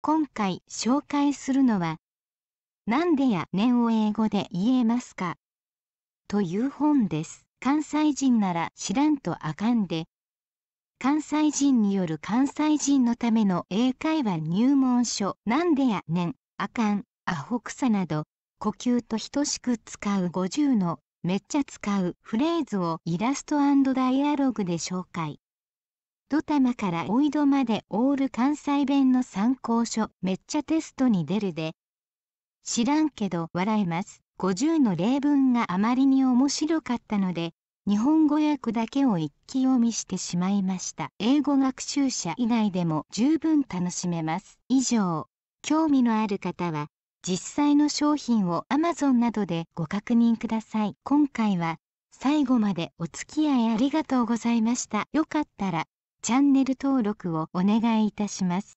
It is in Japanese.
今回紹介するのは、なんでやねんを英語で言えますかという本です。関西人なら知らんとあかんで。関西人による関西人のための英会話入門書なんでやねん、あかん、アホくさなど、呼吸と等しく使う50のめっちゃ使うフレーズをイラストダイアログで紹介。ドタマからおいどまでオール関西弁の参考書めっちゃテストに出るで。知らんけど笑えます。50の例文があまりに面白かったので、日本語訳だけを一気読みしてしまいました。英語学習者以外でも十分楽しめます。以上、興味のある方は、実際の商品を Amazon などでご確認ください。今回は最後までお付き合いありがとうございました。よかったらチャンネル登録をお願いいたします